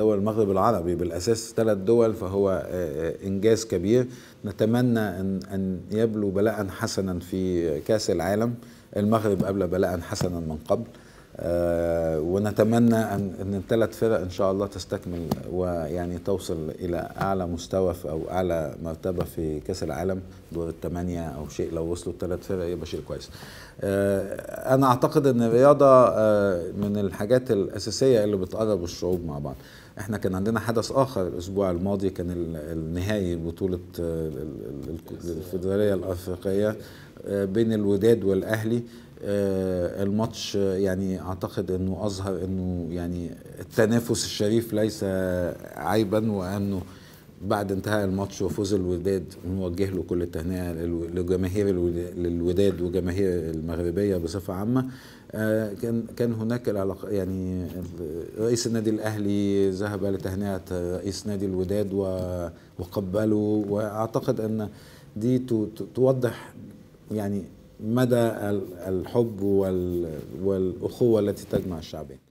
دول المغرب العربي بالأساس ثلاث دول فهو آه، آه، إنجاز كبير نتمنى أن, أن يبلو بلاء حسنا في كأس العالم المغرب أبلى بلاء حسنا من قبل آه، ونتمنى ان ان الثلاث فرق ان شاء الله تستكمل ويعني توصل الى اعلى مستوى او اعلى مرتبه في كاس العالم دور الثمانيه او شيء لو وصلوا الثلاث فرق يبقى شيء كويس. آه، انا اعتقد ان الرياضه آه، من الحاجات الاساسيه اللي بتقرب الشعوب مع بعض. احنا كان عندنا حدث اخر الاسبوع الماضي كان النهائي بطوله الفدراليه الافريقيه بين الوداد والاهلي آه، الماتش آه، يعني اعتقد انه اظهر انه يعني التنافس الشريف ليس عيبا وانه بعد انتهاء الماتش وفوز الوداد نوجه له كل التهنئه لجماهير الوداد وجماهير المغربيه بصفه عامه آه، كان كان هناك العلاقه يعني رئيس النادي الاهلي ذهب لتهنئه رئيس نادي الوداد وقبله واعتقد ان دي توضح يعني مدى الحب والأخوة التي تجمع الشعبين